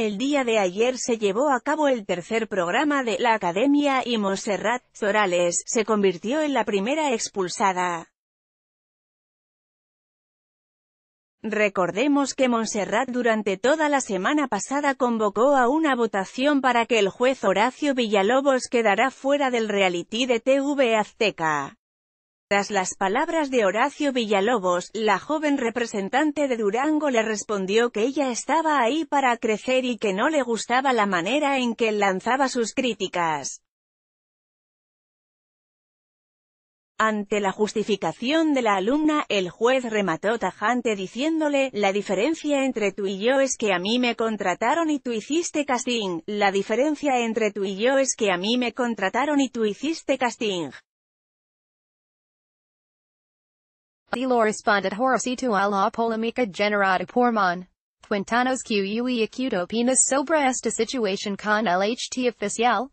El día de ayer se llevó a cabo el tercer programa de la Academia y Montserrat Sorales se convirtió en la primera expulsada. Recordemos que Montserrat durante toda la semana pasada convocó a una votación para que el juez Horacio Villalobos quedara fuera del reality de TV Azteca. Tras las palabras de Horacio Villalobos, la joven representante de Durango le respondió que ella estaba ahí para crecer y que no le gustaba la manera en que lanzaba sus críticas. Ante la justificación de la alumna, el juez remató tajante diciéndole, la diferencia entre tú y yo es que a mí me contrataron y tú hiciste casting, la diferencia entre tú y yo es que a mí me contrataron y tú hiciste casting. The law responded Horacito a la polêmica generada por mon. Quintanos que acuto penas sobre esta situación con el HT oficial,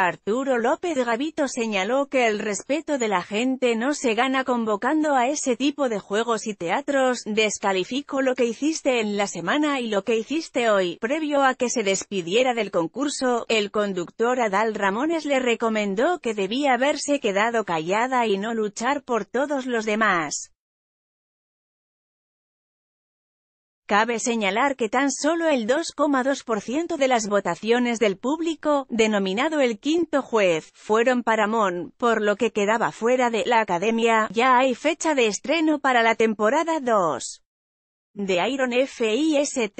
Arturo López Gavito señaló que el respeto de la gente no se gana convocando a ese tipo de juegos y teatros, descalifico lo que hiciste en la semana y lo que hiciste hoy. Previo a que se despidiera del concurso, el conductor Adal Ramones le recomendó que debía haberse quedado callada y no luchar por todos los demás. Cabe señalar que tan solo el 2,2% de las votaciones del público, denominado el quinto juez, fueron para Mon, por lo que quedaba fuera de la academia. Ya hay fecha de estreno para la temporada 2 de Iron FISTNNETFL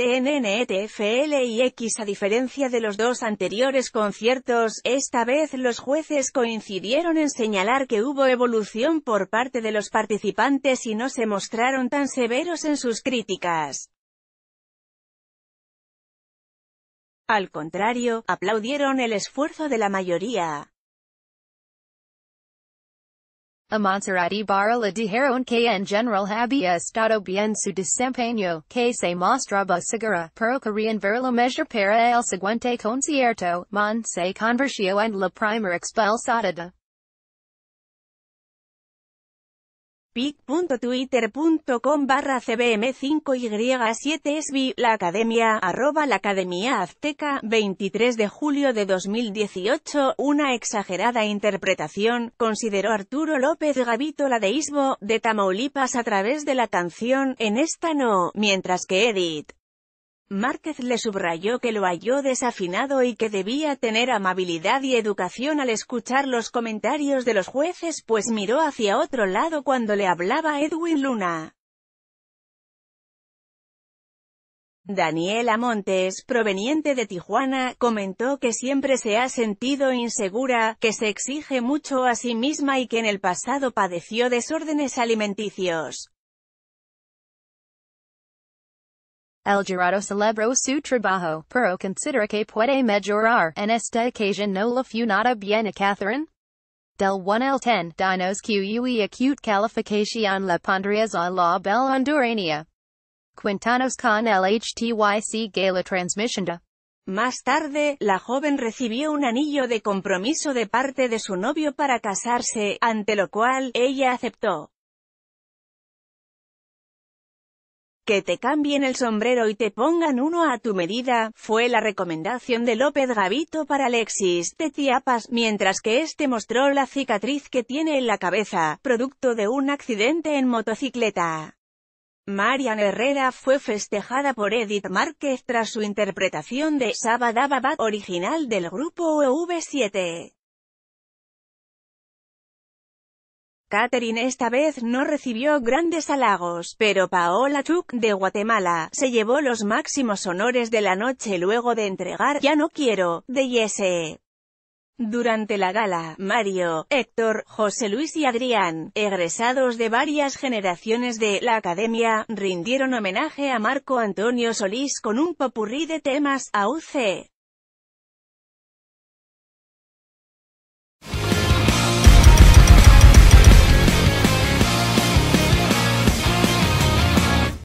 y X. A diferencia de los dos anteriores conciertos, esta vez los jueces coincidieron en señalar que hubo evolución por parte de los participantes y no se mostraron tan severos en sus críticas. Al contrario, aplaudieron el esfuerzo de la mayoría. A Monserrati barra la dijeron que en general había estado bien su desempeño, que se mostraba segura, pero querían verlo mejor para el siguiente concierto, man se convirtió en la primera expulsada pic.twitter.com barra cbm5y7sb, la academia, arroba la academia azteca, 23 de julio de 2018, una exagerada interpretación, consideró Arturo López Gavito la de Isbo, de Tamaulipas a través de la canción, en esta no, mientras que Edith, Márquez le subrayó que lo halló desafinado y que debía tener amabilidad y educación al escuchar los comentarios de los jueces pues miró hacia otro lado cuando le hablaba Edwin Luna. Daniela Montes, proveniente de Tijuana, comentó que siempre se ha sentido insegura, que se exige mucho a sí misma y que en el pasado padeció desórdenes alimenticios. El jurado celebró su trabajo, pero considera que puede mejorar. En esta ocasión no la fue nada bien a Catherine. Del 1 al 10, dinos QUE acute calificación la pondría a la belle Hondurania. Quintanos con LHTYC HTYC gala transmisión más tarde, la joven recibió un anillo de compromiso de parte de su novio para casarse, ante lo cual, ella aceptó. que te cambien el sombrero y te pongan uno a tu medida, fue la recomendación de López Gavito para Alexis de Chiapas, mientras que este mostró la cicatriz que tiene en la cabeza, producto de un accidente en motocicleta. Marian Herrera fue festejada por Edith Márquez tras su interpretación de ba original del grupo V7. Catherine esta vez no recibió grandes halagos, pero Paola Chuk, de Guatemala, se llevó los máximos honores de la noche luego de entregar Ya no quiero, de Yese. Durante la gala, Mario, Héctor, José Luis y Adrián, egresados de varias generaciones de la Academia, rindieron homenaje a Marco Antonio Solís con un popurrí de temas a